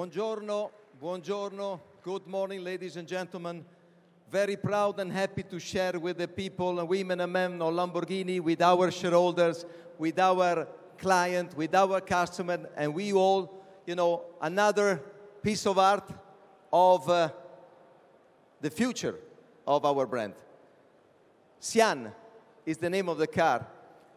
Buongiorno, buongiorno, good morning, ladies and gentlemen. Very proud and happy to share with the people, and women and men of Lamborghini, with our shareholders, with our client, with our customer, and we all, you know, another piece of art of uh, the future of our brand. Sian is the name of the car,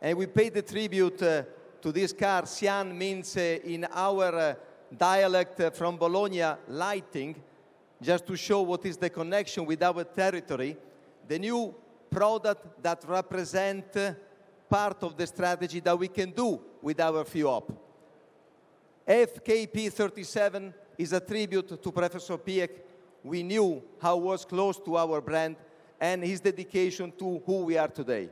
and we pay the tribute uh, to this car. Sian means uh, in our uh, dialect uh, from Bologna lighting, just to show what is the connection with our territory, the new product that represent uh, part of the strategy that we can do with our FUOP. FKP37 is a tribute to Professor Piek. We knew how was close to our brand and his dedication to who we are today.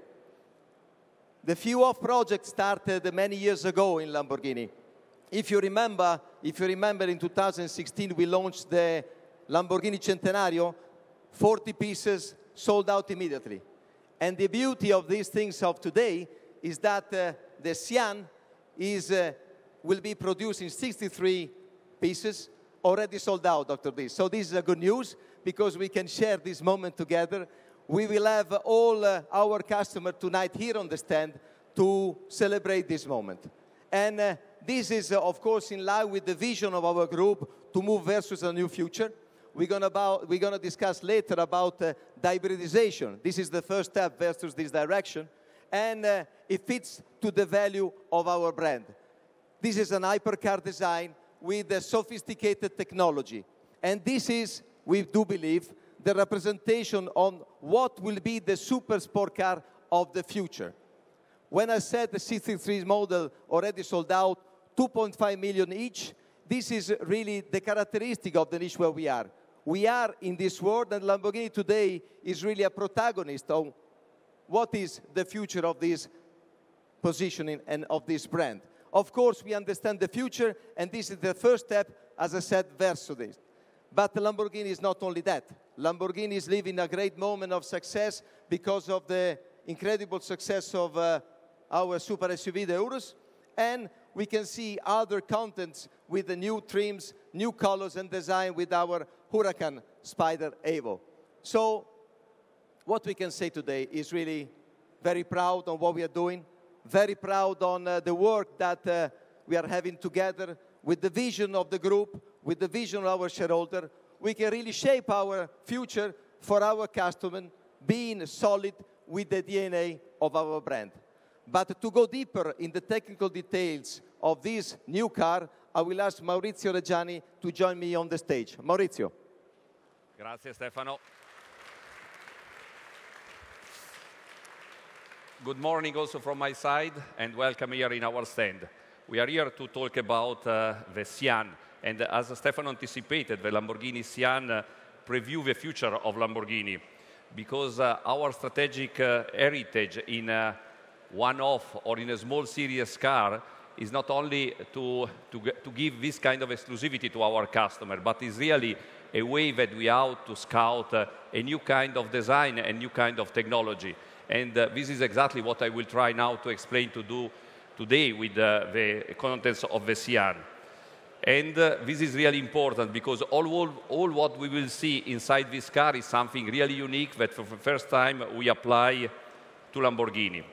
The FUOP project started many years ago in Lamborghini if you remember, if you remember in 2016 we launched the Lamborghini Centenario, 40 pieces sold out immediately. And the beauty of these things of today is that uh, the Sian is, uh, will be produced in 63 pieces, already sold out, Dr. D. So this is a good news because we can share this moment together. We will have all uh, our customers tonight here on the stand to celebrate this moment. And uh, this is, uh, of course, in line with the vision of our group to move versus a new future. We're going to discuss later about uh, the hybridization. This is the first step versus this direction. And uh, it fits to the value of our brand. This is an hypercar design with a sophisticated technology. And this is, we do believe, the representation on what will be the super sport car of the future. When I said the C33 model already sold out, 2.5 million each. This is really the characteristic of the niche where we are. We are in this world, and Lamborghini today is really a protagonist on what is the future of this positioning and of this brand. Of course, we understand the future, and this is the first step, as I said, versus this. But Lamborghini is not only that. Lamborghini is living a great moment of success because of the incredible success of uh, our super SUV, the Urus, and we can see other contents with the new trims, new colors and design with our Huracan Spider Evo. So what we can say today is really very proud on what we are doing, very proud on uh, the work that uh, we are having together with the vision of the group, with the vision of our shareholder. We can really shape our future for our customer being solid with the DNA of our brand. But to go deeper in the technical details of this new car, I will ask Maurizio Reggiani to join me on the stage. Maurizio. Grazie Stefano. Good morning also from my side and welcome here in our stand. We are here to talk about uh, the Sian and as Stefano anticipated, the Lamborghini Sian uh, preview the future of Lamborghini because uh, our strategic uh, heritage in uh, one off or in a small series car is not only to, to, to give this kind of exclusivity to our customer, but is really a way that we out to scout uh, a new kind of design and new kind of technology. And uh, this is exactly what I will try now to explain to do today with uh, the contents of the CR. And uh, this is really important because all, all, all what we will see inside this car is something really unique that for the first time we apply to Lamborghini.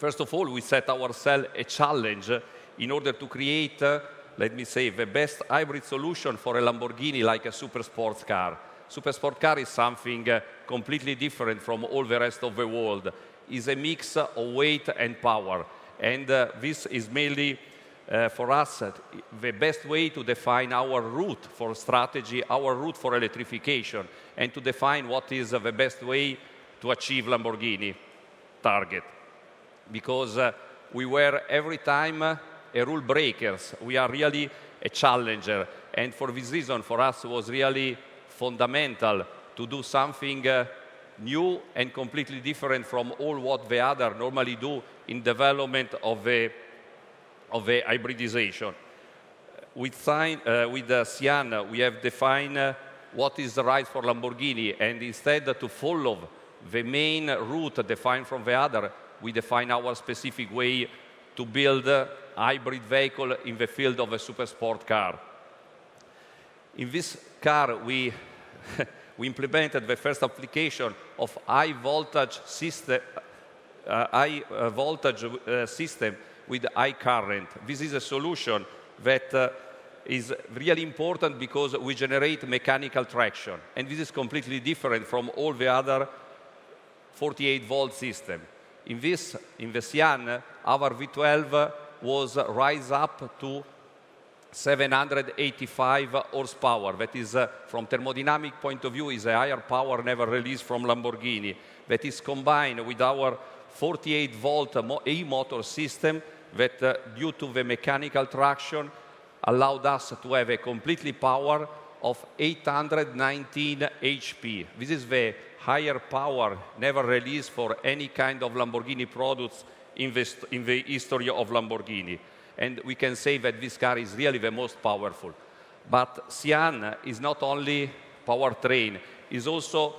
First of all, we set ourselves a challenge in order to create, uh, let me say, the best hybrid solution for a Lamborghini like a super sports car. Super sport car is something uh, completely different from all the rest of the world. It's a mix of weight and power. And uh, this is mainly uh, for us uh, the best way to define our route for strategy, our route for electrification, and to define what is the best way to achieve Lamborghini target because uh, we were every time uh, a rule breakers. We are really a challenger. And for this reason, for us, was really fundamental to do something uh, new and completely different from all what the other normally do in development of the of the hybridization. With, sign, uh, with uh, we have defined uh, what is the right for Lamborghini, and instead to follow the main route defined from the other, we define our specific way to build a hybrid vehicle in the field of a super sport car. In this car, we, we implemented the first application of high voltage system, uh, high uh, voltage uh, system with high current. This is a solution that uh, is really important because we generate mechanical traction, and this is completely different from all the other 48 volt system. In this, in year, our V12 was rise up to 785 horsepower. That is, uh, from thermodynamic point of view, is a higher power never released from Lamborghini. That is combined with our 48 volt e-motor system that, uh, due to the mechanical traction, allowed us to have a completely power of 819 HP. This is the higher power never released for any kind of Lamborghini products in, this, in the history of Lamborghini. And we can say that this car is really the most powerful. But Sian is not only powertrain, is also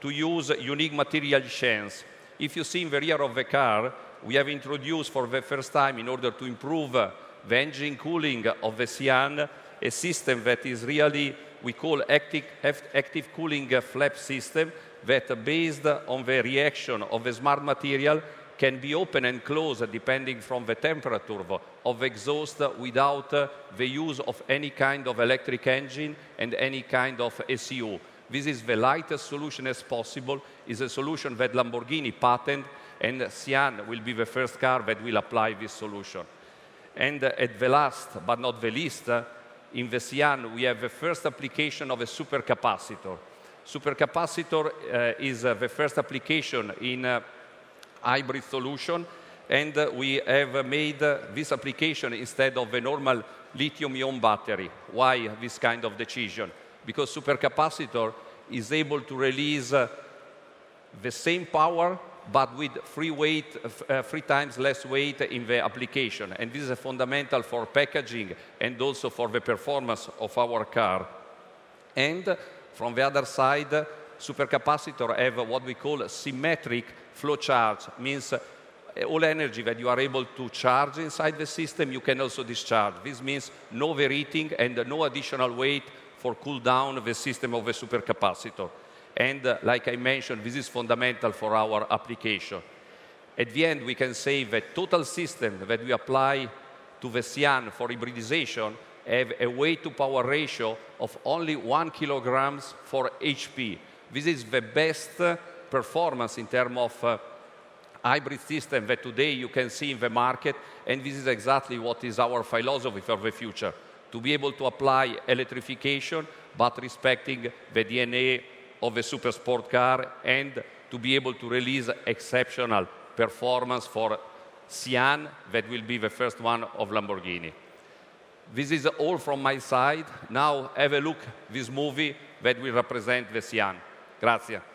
to use unique material chains. If you see in the rear of the car, we have introduced for the first time, in order to improve the engine cooling of the Sian, a system that is really, we call active, active cooling flap system, that based on the reaction of the smart material can be open and closed depending from the temperature of the exhaust without the use of any kind of electric engine and any kind of ECU. This is the lightest solution as possible, is a solution that Lamborghini patent and Sian will be the first car that will apply this solution. And at the last but not the least, in the Sian we have the first application of a supercapacitor Supercapacitor uh, is uh, the first application in uh, hybrid solution, and uh, we have made this application instead of a normal lithium-ion battery. Why this kind of decision? Because supercapacitor is able to release the same power but with three, weight, uh, three times less weight in the application. And this is fundamental for packaging and also for the performance of our car. And from the other side, supercapacitor have what we call symmetric flow charge, means uh, all energy that you are able to charge inside the system, you can also discharge. This means no overheating and no additional weight for cool down the system of a supercapacitor. And uh, like I mentioned, this is fundamental for our application. At the end, we can say the total system that we apply to the CIAN for hybridization have a weight to power ratio of only one kilograms for HP. This is the best performance in terms of uh, hybrid system that today you can see in the market, and this is exactly what is our philosophy for the future, to be able to apply electrification but respecting the DNA of a super sport car and to be able to release exceptional performance for Sian that will be the first one of Lamborghini. This is all from my side. Now have a look this movie that will represent the Sian. Grazie.